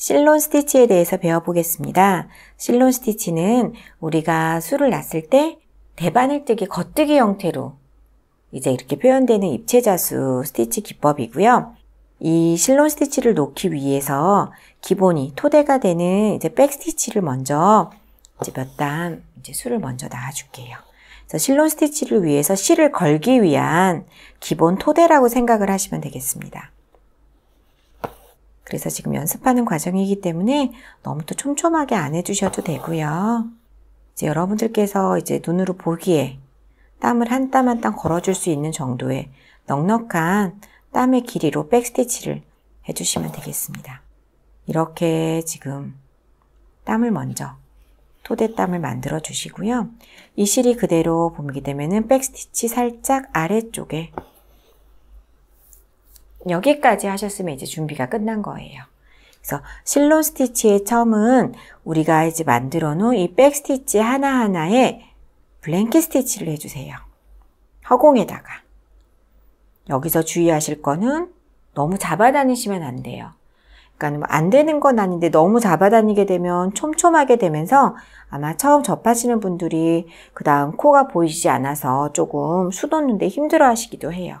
실론 스티치에 대해서 배워보겠습니다. 실론 스티치는 우리가 수를 놨을 때 대바늘 뜨기 겉뜨기 형태로 이제 이렇게 표현되는 입체자수 스티치 기법이고요. 이 실론 스티치를 놓기 위해서 기본이 토대가 되는 이제 백 스티치를 먼저 이제 몇단 이제 수를 먼저 나줄게요 그래서 실론 스티치를 위해서 실을 걸기 위한 기본 토대라고 생각을 하시면 되겠습니다. 그래서 지금 연습하는 과정이기 때문에 너무 또 촘촘하게 안 해주셔도 되고요. 이제 여러분들께서 이제 눈으로 보기에 땀을 한 땀 한 땀 걸어줄 수 있는 정도의 넉넉한 땀의 길이로 백스티치를 해주시면 되겠습니다. 이렇게 지금 땀을 먼저 토대땀을 만들어 주시고요. 이 실이 그대로 봄기 되면은 백스티치 살짝 아래쪽에 여기까지 하셨으면 이제 준비가 끝난 거예요. 그래서 실론 스티치의 처음은 우리가 이제 만들어 놓은 이 백 스티치 하나하나에 블랭킷 스티치를 해주세요. 허공에다가. 여기서 주의하실 거는 너무 잡아다니시면 안 돼요. 그러니까 뭐 안 되는 건 아닌데 너무 잡아다니게 되면 촘촘하게 되면서 아마 처음 접하시는 분들이 그 다음 코가 보이지 않아서 조금 수놓는데 힘들어 하시기도 해요.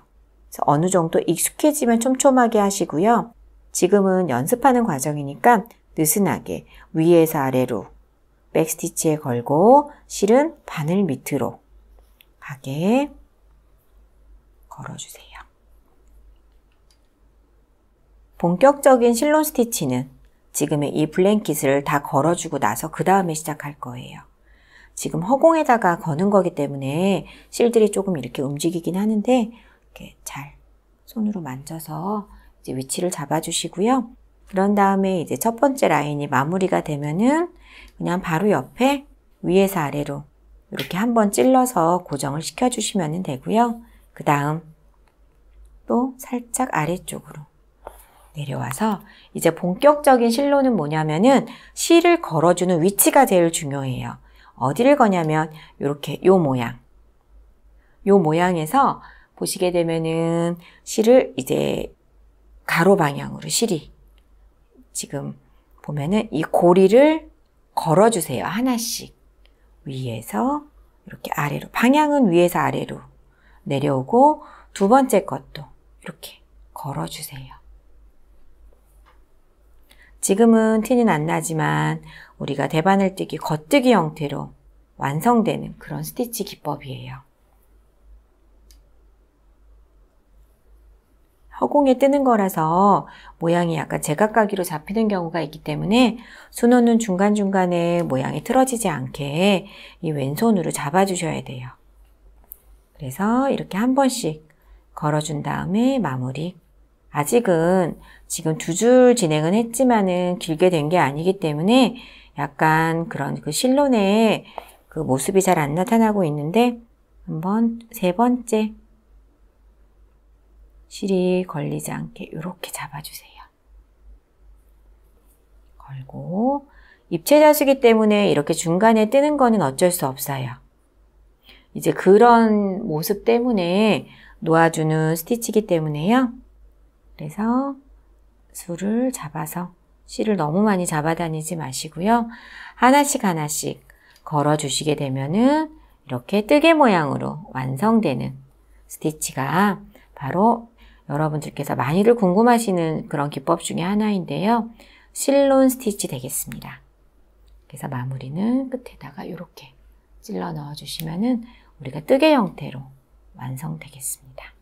어느 정도 익숙해지면 촘촘하게 하시고요. 지금은 연습하는 과정이니까 느슨하게 위에서 아래로 백스티치에 걸고 실은 바늘 밑으로 가게 걸어주세요. 본격적인 실론 스티치는 지금의 이 블랭킷을 다 걸어주고 나서 그 다음에 시작할 거예요. 지금 허공에다가 거는 거기 때문에 실들이 조금 이렇게 움직이긴 하는데 이렇게 잘 손으로 만져서 이제 위치를 잡아주시고요. 그런 다음에 이제 첫 번째 라인이 마무리가 되면은 그냥 바로 옆에 위에서 아래로 이렇게 한 번 찔러서 고정을 시켜주시면 되고요. 그 다음 또 살짝 아래쪽으로 내려와서 이제 본격적인 실로는 뭐냐면은 실을 걸어주는 위치가 제일 중요해요. 어디를 거냐면 이렇게 요 모양 요 모양에서 보시게 되면은 실을 이제 가로 방향으로 실이 지금 보면은 이 고리를 걸어주세요. 하나씩. 위에서 이렇게 아래로. 방향은 위에서 아래로 내려오고 두 번째 것도 이렇게 걸어주세요. 지금은 티는 안 나지만 우리가 대바늘뜨기 겉뜨기 형태로 완성되는 그런 스티치 기법이에요. 허공에 뜨는 거라서 모양이 약간 제각각기로 잡히는 경우가 있기 때문에 순호는 중간중간에 모양이 틀어지지 않게 이 왼손으로 잡아주셔야 돼요. 그래서 이렇게 한 번씩 걸어준 다음에 마무리. 아직은 지금 두 줄 진행은 했지만은 길게 된 게 아니기 때문에 약간 그런 그 실론의 그 모습이 잘 안 나타나고 있는데 한번 세 번째 실이 걸리지 않게 이렇게 잡아주세요. 걸고 입체 자수기 때문에 이렇게 중간에 뜨는 거는 어쩔 수 없어요. 이제 그런 모습 때문에 놓아주는 스티치기 때문에요. 그래서 수를 잡아서 실을 너무 많이 잡아다니지 마시고요. 하나씩 하나씩 걸어주시게 되면은 이렇게 뜨개 모양으로 완성되는 스티치가 바로 여러분들께서 많이들 궁금하시는 그런 기법 중에 하나인데요. 실론 스티치 되겠습니다. 그래서 마무리는 끝에다가 이렇게 찔러 넣어주시면은 우리가 뜨개 형태로 완성되겠습니다.